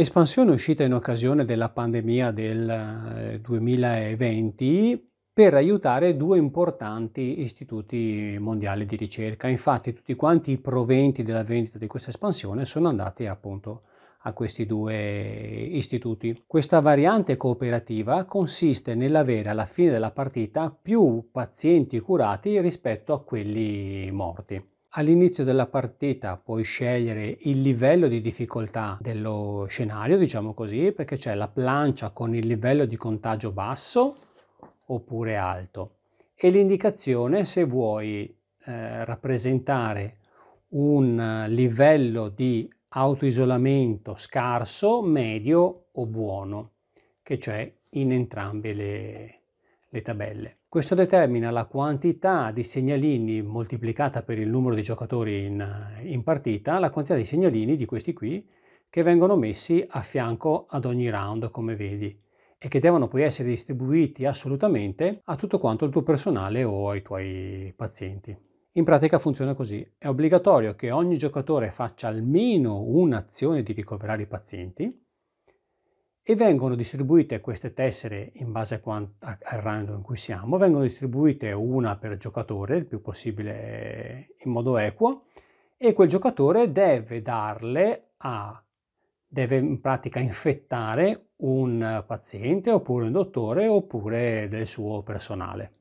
Espansione uscita in occasione della pandemia del 2020 eh, per aiutare due importanti istituti mondiali di ricerca. Infatti tutti quanti i proventi della vendita di questa espansione sono andati appunto a questi due istituti. Questa variante cooperativa consiste nell'avere alla fine della partita più pazienti curati rispetto a quelli morti. All'inizio della partita puoi scegliere il livello di difficoltà dello scenario, diciamo così, perché c'è la plancia con il livello di contagio basso oppure alto e l'indicazione se vuoi eh, rappresentare un livello di autoisolamento scarso, medio o buono, che c'è in entrambe le, le tabelle. Questo determina la quantità di segnalini moltiplicata per il numero di giocatori in, in, partita, la quantità di segnalini di questi qui che vengono messi a fianco ad ogni round, come vedi, e che devono poi essere distribuiti assolutamente a tutto quanto il tuo personale o ai tuoi pazienti. In pratica funziona così, è obbligatorio che ogni giocatore faccia almeno un'azione di ricoverare i pazienti, e vengono distribuite queste tessere in base a quant- al random in cui siamo, vengono distribuite una per giocatore, il più possibile in modo equo, e quel giocatore deve darle a, deve in pratica infettare un paziente oppure un dottore oppure del suo personale.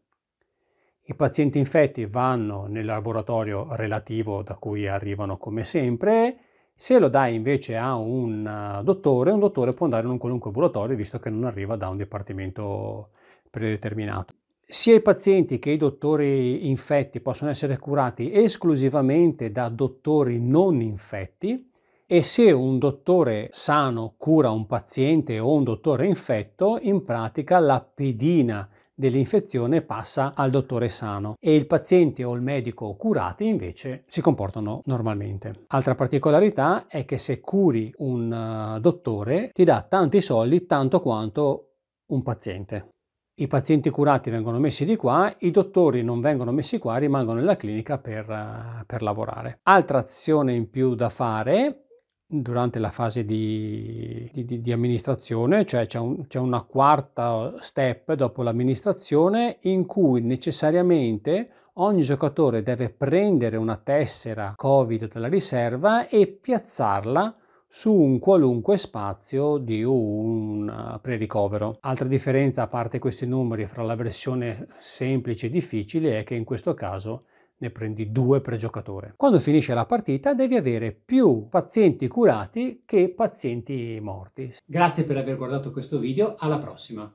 I pazienti infetti vanno nel laboratorio relativo da cui arrivano come sempre, se lo dai invece a un eh, dottore, un dottore può andare in un qualunque ambulatorio visto che non arriva da un dipartimento predeterminato. Sia i pazienti che i dottori infetti possono essere curati esclusivamente da dottori non infetti e se un dottore sano cura un paziente o un dottore infetto, in pratica la pedina dell'infezione passa al dottore sano e il paziente o il medico curati invece si comportano normalmente. Altra particolarità è che se curi un eh, dottore ti dà tanti soldi tanto quanto un paziente. I pazienti curati vengono messi di qua, i dottori non vengono messi qua, rimangono nella clinica per, eh, per lavorare. Altra azione in più da fare durante la fase di di, di amministrazione, cioè c'è, un, c'è una quarta step dopo l'amministrazione in cui necessariamente ogni giocatore deve prendere una tessera Covid dalla riserva e piazzarla su un qualunque spazio di un eh, pre-ricovero. Altra differenza, a parte questi numeri, fra la versione semplice e difficile è che in questo caso ne prendi due per giocatore. Quando finisce la partita devi avere più pazienti curati che pazienti morti. Grazie per aver guardato questo video, alla prossima!